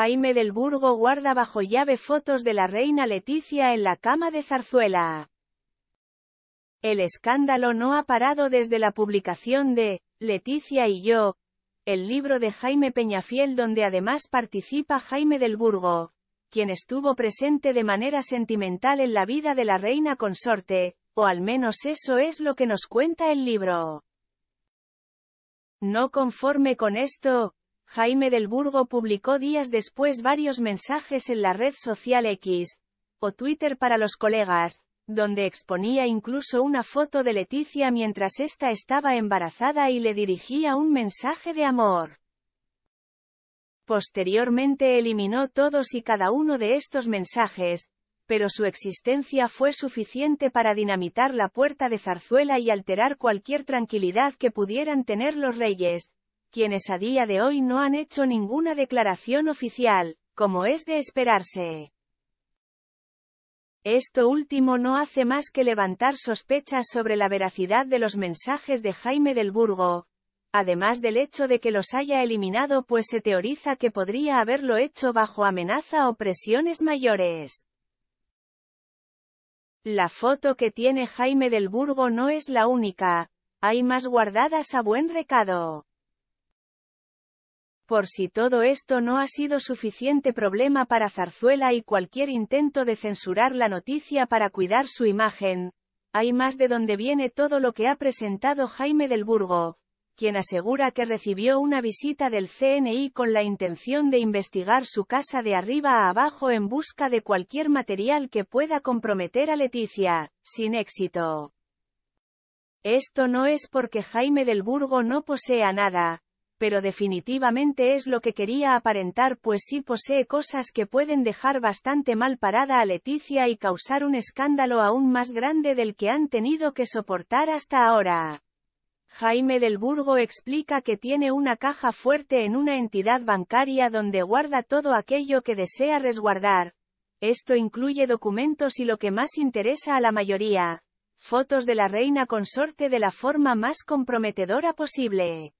Jaime del Burgo guarda bajo llave fotos de la reina Leticia en la cama de Zarzuela. El escándalo no ha parado desde la publicación de Leticia y yo, el libro de Jaime Peñafiel donde además participa Jaime del Burgo, quien estuvo presente de manera sentimental en la vida de la reina consorte, o al menos eso es lo que nos cuenta el libro. No conforme con esto, Jaime del Burgo publicó días después varios mensajes en la red social X, o Twitter para los colegas, donde exponía incluso una foto de Leticia mientras ésta estaba embarazada y le dirigía un mensaje de amor. Posteriormente eliminó todos y cada uno de estos mensajes, pero su existencia fue suficiente para dinamitar la puerta de Zarzuela y alterar cualquier tranquilidad que pudieran tener los reyes, quienes a día de hoy no han hecho ninguna declaración oficial, como es de esperarse. Esto último no hace más que levantar sospechas sobre la veracidad de los mensajes de Jaime del Burgo, además del hecho de que los haya eliminado pues se teoriza que podría haberlo hecho bajo amenaza o presiones mayores. La foto que tiene Jaime del Burgo no es la única, hay más guardadas a buen recado. Por si todo esto no ha sido suficiente problema para Zarzuela y cualquier intento de censurar la noticia para cuidar su imagen, hay más de donde viene todo lo que ha presentado Jaime del Burgo, quien asegura que recibió una visita del CNI con la intención de investigar su casa de arriba a abajo en busca de cualquier material que pueda comprometer a Leticia, sin éxito. Esto no es porque Jaime del Burgo no posea nada, pero definitivamente es lo que quería aparentar pues sí posee cosas que pueden dejar bastante mal parada a Leticia y causar un escándalo aún más grande del que han tenido que soportar hasta ahora. Jaime del Burgo explica que tiene una caja fuerte en una entidad bancaria donde guarda todo aquello que desea resguardar. Esto incluye documentos y lo que más interesa a la mayoría, fotos de la reina consorte de la forma más comprometedora posible.